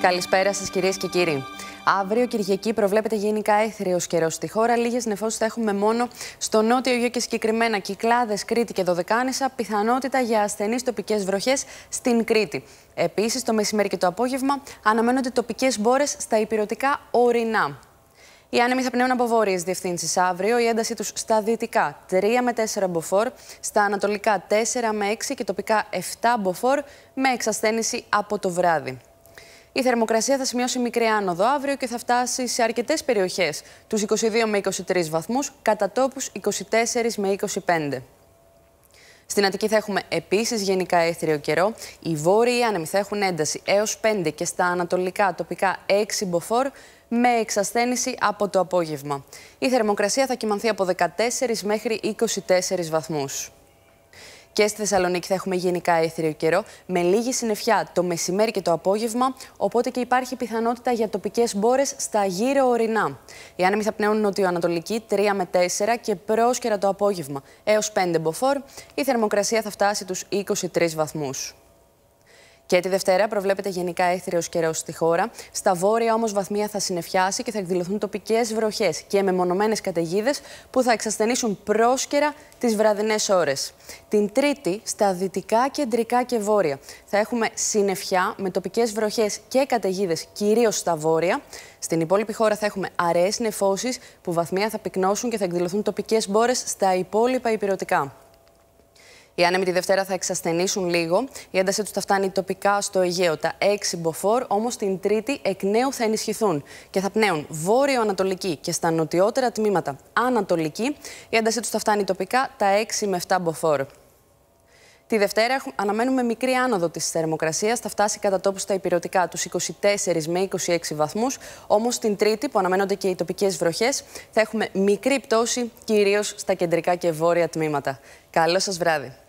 Καλησπέρα σας, κυρίες και κύριοι. Αύριο Κυριακή προβλέπεται γενικά έθριο καιρός στη χώρα. Λίγες νεφώσεις θα έχουμε μόνο στο νότιο γιο και συγκεκριμένα κυκλάδες Κρήτη και Δωδεκάνησα. Πιθανότητα για ασθενείς τοπικές βροχές στην Κρήτη. Επίσης, το μεσημέρι και το απόγευμα αναμένονται τοπικές μπόρες στα υπηρετικά ορεινά. Οι άνεμοι θα πνέουν από βόρειες διευθύνσεις αύριο. Η έντασή τους στα δυτικά 3 με 4 μποφόρ, στα ανατολικά 4 με 6 και τοπικά 7 μποφόρ, με εξασθένηση από το βράδυ. Η θερμοκρασία θα σημειώσει μικρή άνοδο αύριο και θα φτάσει σε αρκετές περιοχές τους 22 με 23 βαθμούς, κατά τόπους 24 με 25. Στην Αττική θα έχουμε επίσης γενικά έθριο καιρό. Οι βόρειοι άνεμοι θα έχουν ένταση έως 5 και στα ανατολικά τοπικά 6 μποφόρ με εξασθένηση από το απόγευμα. Η θερμοκρασία θα κοιμανθεί από 14 μέχρι 24 βαθμούς. Και στη Θεσσαλονίκη θα έχουμε γενικά αίθριο καιρό με λίγη συννεφιά το μεσημέρι και το απόγευμα, οπότε και υπάρχει πιθανότητα για τοπικές μπόρες στα γύρω ορεινά. Οι άνεμοι θα πνέουν νοτιοανατολική 3 με 4 και πρόσκαιρα το απόγευμα έως 5 μποφόρ. Η θερμοκρασία θα φτάσει τους 23 βαθμούς. Και τη Δευτέρα προβλέπεται γενικά έθριο καιρός στη χώρα. Στα βόρεια όμως βαθμία θα συνεφιάσει και θα εκδηλωθούν τοπικές βροχές και μεμονωμένες καταιγίδες που θα εξασθενήσουν πρόσκαιρα τις βραδινές ώρες. Την Τρίτη, στα δυτικά, κεντρικά και βόρεια, θα έχουμε συνεφιά με τοπικές βροχές και καταιγίδες, κυρίως στα βόρεια. Στην υπόλοιπη χώρα θα έχουμε αραιέ νεφώσεις που βαθμία θα πυκνώσουν και θα εκδηλωθούν τοπικές μπόρες στα υπόλοιπα υπηρετικά. Οι άνεμοι τη Δευτέρα θα εξασθενήσουν λίγο. Η έντασή τους θα φτάνει τοπικά στο Αιγαίο τα 6 μποφόρ, όμως την Τρίτη εκ νέου θα ενισχυθούν και θα πνέουν βόρειο-ανατολική και στα νοτιότερα τμήματα ανατολική. Η έντασή τους θα φτάνει τοπικά τα 6 με 7 μποφόρ. Τη Δευτέρα αναμένουμε μικρή άνοδο της θερμοκρασίας. Θα φτάσει κατά τόπους στα υπηρετικά τους 24 με 26 βαθμούς. Όμως την Τρίτη, που αναμένονται και οι τοπικές βροχές, θα έχουμε μικρή πτώση, κυρίως στα κεντρικά και βόρεια τμήματα. Καλό σας βράδυ.